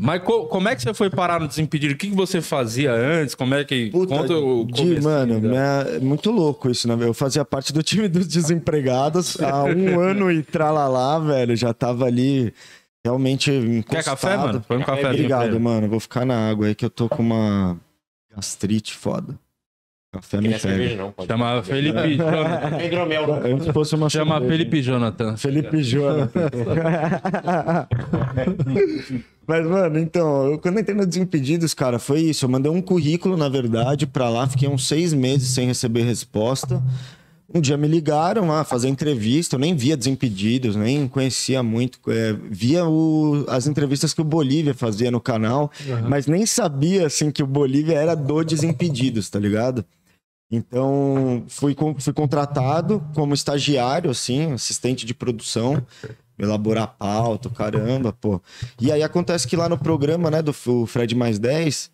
Mas co como é que você foi parar no Desimpedido? O que, que você fazia antes? Como é que. Puta, Conta o de, Mano, é muito louco isso, né? Eu fazia parte do time dos desempregados há um ano e tralalá, velho. Já tava ali realmente encostado. Quer café, mano? Põe um café Obrigado, mano. Vou ficar na água aí que eu tô com uma gastrite foda. Café é cerveja, Não, Chama Felipe Jonathan. fosse uma Chama Felipe Jonathan. Felipe Jonathan. Mas, mano, então, eu, quando eu entrei no Desimpedidos, cara, foi isso. Eu mandei um currículo, na verdade, pra lá. Fiquei uns seis meses sem receber resposta. Um dia me ligaram a fazer entrevista. Eu nem via Desimpedidos, nem conhecia muito. É, via o, as entrevistas que o Bolívia fazia no canal, uhum. mas nem sabia, assim, que o Bolívia era do Desimpedidos, tá ligado? Então, fui, fui contratado como estagiário, assim, assistente de produção, elaborar pauta, caramba, pô. E aí acontece que lá no programa, né, do Fred Mais 10,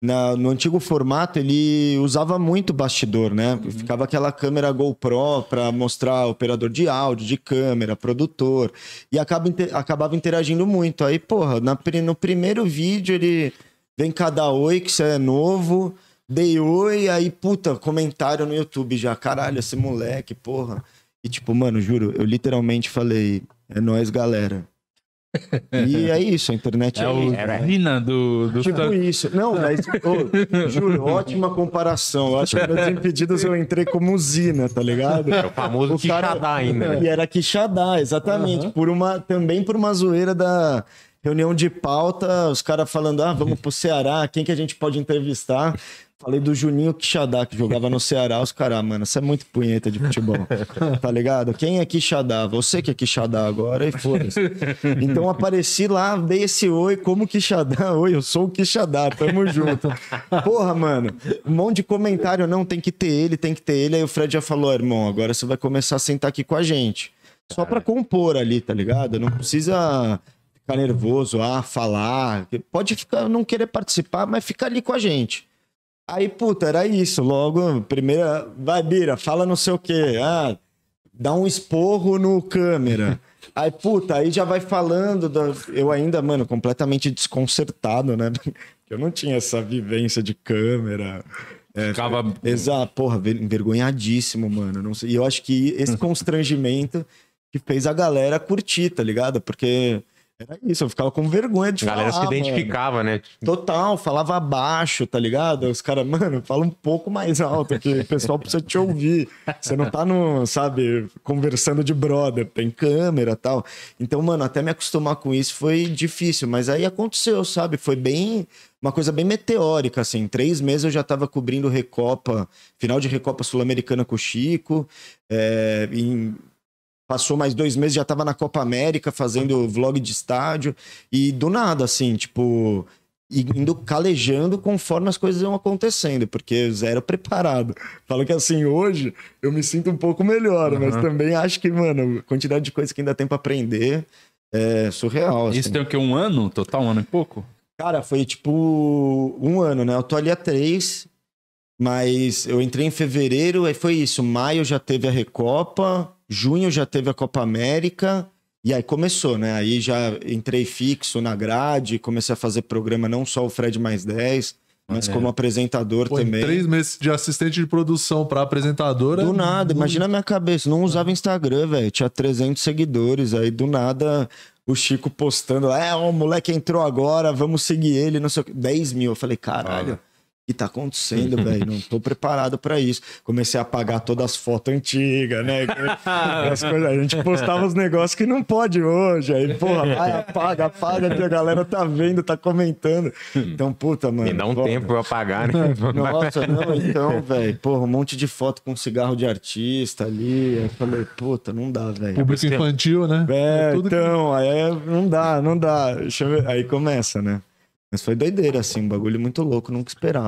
na, no antigo formato, ele usava muito bastidor, né? Uhum. Ficava aquela câmera GoPro para mostrar operador de áudio, de câmera, produtor. E acaba, inter, acabava interagindo muito. Aí, porra, na, no primeiro vídeo ele vem cada oi que você é novo. Dei oi, aí, puta, comentário no YouTube já. Caralho, esse moleque, porra. E tipo, mano, juro, eu literalmente falei, é nós, galera. E é isso, a internet é, é o era é Rina do, do tipo isso. Não, mas oh, juro, ótima comparação. Eu acho que nas Impedidas eu entrei como usina, tá ligado? É o famoso o Quixadá ainda. Né? E era Quixadá, exatamente. Uhum. Por uma, também por uma zoeira da reunião de pauta, os caras falando: ah, vamos pro Ceará, quem que a gente pode entrevistar? Falei do Juninho Quixadá, que jogava no Ceará. Os caras, ah, mano, você é muito punheta de futebol. tá ligado? Quem é Quixadá? Você que é Quixadá agora e foda-se. Então apareci lá, dei esse oi, como Quixadá. Oi, eu sou o Quixadá, tamo junto. Porra, mano, um monte de comentário, não, tem que ter ele, tem que ter ele. Aí o Fred já falou, ah, irmão, agora você vai começar a sentar aqui com a gente. Só pra compor ali, tá ligado? Não precisa ficar nervoso, ah, falar. Pode ficar, não querer participar, mas fica ali com a gente. Aí, puta, era isso. Logo, primeira. Vai, Bira, fala não sei o quê. Ah, dá um esporro no câmera. Aí, puta, aí já vai falando. Eu ainda, mano, completamente desconcertado, né? Eu não tinha essa vivência de câmera. É, Ficava. Exato, porra, envergonhadíssimo, mano. Não sei. E eu acho que esse constrangimento que fez a galera curtir, tá ligado? Porque era isso, eu ficava com vergonha de falar. Galera se identificava, mano. né? Total, falava baixo, tá ligado? Os caras, mano, fala um pouco mais alto, que o pessoal precisa te ouvir. Você não tá no, sabe, conversando de brother, tem câmera tal. Então, mano, até me acostumar com isso foi difícil, mas aí aconteceu, sabe? Foi bem uma coisa bem meteórica, assim. três meses eu já estava cobrindo Recopa, final de Recopa Sul-Americana com o Chico. É, em Passou mais dois meses, já tava na Copa América fazendo vlog de estádio. E do nada, assim, tipo, indo calejando conforme as coisas vão acontecendo, porque zero preparado. Falo que assim, hoje eu me sinto um pouco melhor, uhum. mas também acho que, mano, a quantidade de coisa que ainda tem para aprender é surreal. Isso assim. tem o quê? Um ano total? Um ano e pouco? Cara, foi tipo um ano, né? Eu tô ali há três mas eu entrei em fevereiro, aí foi isso. Maio já teve a Recopa, junho já teve a Copa América, e aí começou, né? Aí já entrei fixo na grade, comecei a fazer programa, não só o Fred mais 10, mas é. como apresentador Pô, também. Três meses de assistente de produção para apresentadora. Do nada, imagina a minha cabeça. Não usava Instagram, velho. Tinha 300 seguidores. Aí do nada o Chico postando: é, o moleque entrou agora, vamos seguir ele. Não sei o que. 10 mil. Eu falei: caralho. Ah, que tá acontecendo, velho? Não tô preparado para isso. Comecei a apagar todas as fotos antigas, né? As coisas, a gente postava os negócios que não pode hoje. Aí, porra, vai, apaga, apaga, que a galera tá vendo, tá comentando. Hum. Então, puta, mano. E dá um porra. tempo pra apagar, né? Nossa, não, então, velho. Porra, um monte de foto com cigarro de artista ali. Aí falei, puta, não dá, velho. Público infantil, né? É, é então, que... aí é, não dá, não dá. Aí começa, né? Mas foi doideira, assim, um bagulho muito louco, nunca esperava.